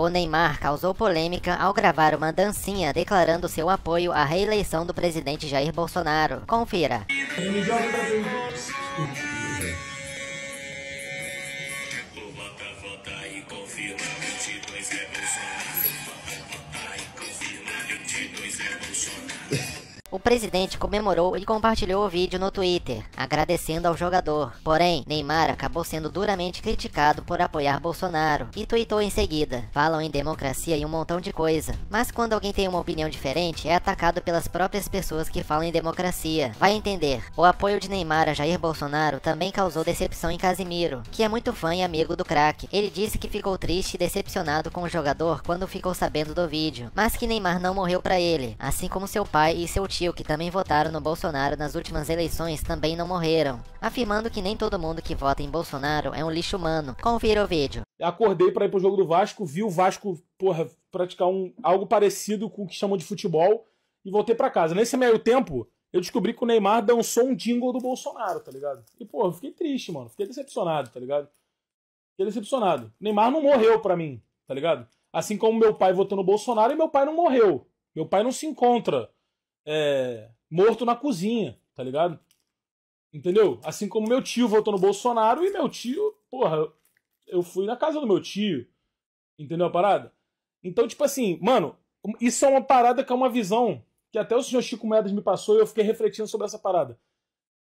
O Neymar causou polêmica ao gravar uma dancinha declarando seu apoio à reeleição do presidente Jair Bolsonaro. Confira. O presidente comemorou e compartilhou o vídeo no Twitter, agradecendo ao jogador. Porém, Neymar acabou sendo duramente criticado por apoiar Bolsonaro e tweetou em seguida: "Falam em democracia e um montão de coisa, mas quando alguém tem uma opinião diferente é atacado pelas próprias pessoas que falam em democracia". Vai entender. O apoio de Neymar a Jair Bolsonaro também causou decepção em Casimiro, que é muito fã e amigo do craque. Ele disse que ficou triste e decepcionado com o jogador quando ficou sabendo do vídeo, mas que Neymar não morreu para ele, assim como seu pai e seu tio que também votaram no Bolsonaro nas últimas eleições também não morreram, afirmando que nem todo mundo que vota em Bolsonaro é um lixo humano. Confira o vídeo. Acordei para ir pro jogo do Vasco, vi o Vasco, porra, praticar um, algo parecido com o que chamam de futebol e voltei para casa. Nesse meio tempo, eu descobri que o Neymar dançou um jingle do Bolsonaro, tá ligado? E, porra, fiquei triste, mano. Fiquei decepcionado, tá ligado? Fiquei decepcionado. Neymar não morreu pra mim, tá ligado? Assim como meu pai votou no Bolsonaro e meu pai não morreu. Meu pai não se encontra é, morto na cozinha, tá ligado? Entendeu? Assim como meu tio votou no Bolsonaro e meu tio, porra, eu fui na casa do meu tio. Entendeu a parada? Então, tipo assim, mano, isso é uma parada que é uma visão que até o senhor Chico Mendes me passou e eu fiquei refletindo sobre essa parada.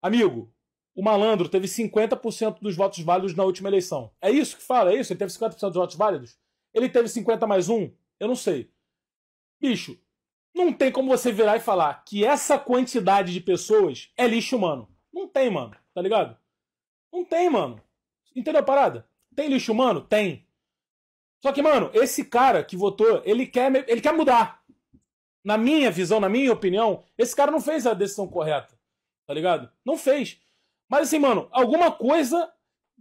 Amigo, o malandro teve 50% dos votos válidos na última eleição. É isso que fala? É isso? Ele teve 50% dos votos válidos? Ele teve 50 mais um? Eu não sei. Bicho, não tem como você virar e falar que essa quantidade de pessoas é lixo humano. Não tem, mano. Tá ligado? Não tem, mano. Entendeu a parada? Tem lixo humano? Tem. Só que, mano, esse cara que votou, ele quer, ele quer mudar. Na minha visão, na minha opinião, esse cara não fez a decisão correta. Tá ligado? Não fez. Mas assim, mano, alguma coisa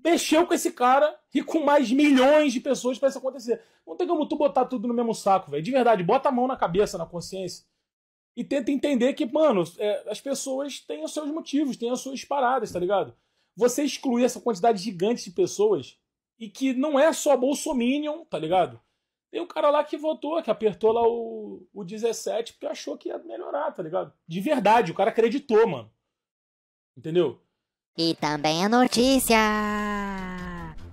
mexeu com esse cara e com mais milhões de pessoas para isso acontecer. Não tem como tu botar tudo no mesmo saco, velho. De verdade, bota a mão na cabeça, na consciência. E tenta entender que, mano, é, as pessoas têm os seus motivos, têm as suas paradas, tá ligado? Você excluir essa quantidade gigante de pessoas e que não é só Bolsominion, tá ligado? Tem um cara lá que votou, que apertou lá o, o 17 porque achou que ia melhorar, tá ligado? De verdade, o cara acreditou, mano. Entendeu? E também a é notícia!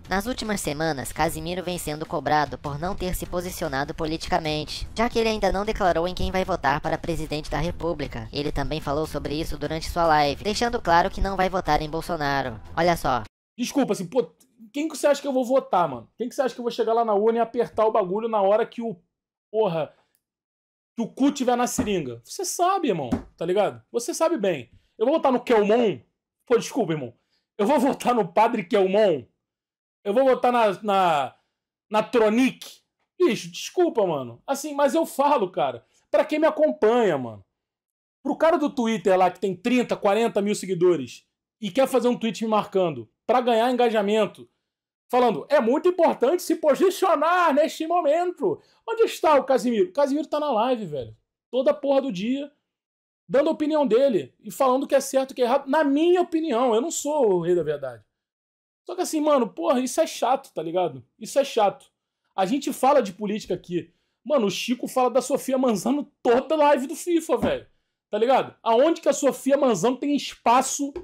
Nas últimas semanas, Casimiro vem sendo cobrado por não ter se posicionado politicamente, já que ele ainda não declarou em quem vai votar para presidente da República. Ele também falou sobre isso durante sua live, deixando claro que não vai votar em Bolsonaro. Olha só. Desculpa, assim, pô, quem que você acha que eu vou votar, mano? Quem que você acha que eu vou chegar lá na urna e apertar o bagulho na hora que o porra que o cu tiver na seringa? Você sabe, irmão, tá ligado? Você sabe bem. Eu vou votar no Kelmon? Pô, desculpa, irmão. Eu vou votar no Padre Kelmon? Eu vou botar na, na, na Tronic. Bicho, desculpa, mano. Assim, mas eu falo, cara. Pra quem me acompanha, mano. Pro cara do Twitter lá que tem 30, 40 mil seguidores e quer fazer um tweet me marcando para ganhar engajamento, falando, é muito importante se posicionar neste momento. Onde está o Casimiro? O Casimiro tá na live, velho. Toda porra do dia, dando a opinião dele e falando o que é certo e o que é errado. Na minha opinião, eu não sou o rei da verdade. Só que assim, mano, porra, isso é chato, tá ligado? Isso é chato. A gente fala de política aqui. Mano, o Chico fala da Sofia Manzano toda live do FIFA, velho. Tá ligado? Aonde que a Sofia Manzano tem espaço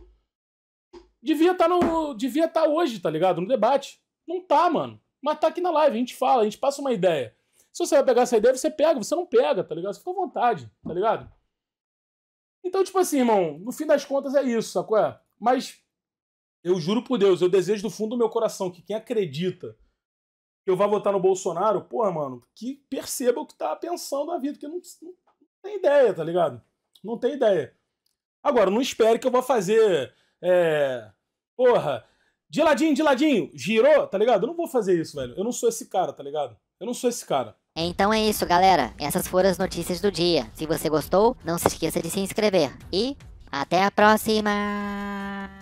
devia estar tá no devia estar tá hoje, tá ligado? No debate. Não tá, mano. Mas tá aqui na live, a gente fala, a gente passa uma ideia. Se você vai pegar essa ideia, você pega, você não pega, tá ligado? Você fica à vontade, tá ligado? Então, tipo assim, irmão, no fim das contas é isso, sacou? É? Mas eu juro por Deus, eu desejo do fundo do meu coração que quem acredita que eu vá votar no Bolsonaro, porra, mano, que perceba o que tá pensando a vida, que não, não tem ideia, tá ligado? Não tem ideia. Agora, não espere que eu vá fazer. É, porra, de ladinho, de ladinho, girou, tá ligado? Eu não vou fazer isso, velho. Eu não sou esse cara, tá ligado? Eu não sou esse cara. Então é isso, galera. Essas foram as notícias do dia. Se você gostou, não se esqueça de se inscrever. E até a próxima!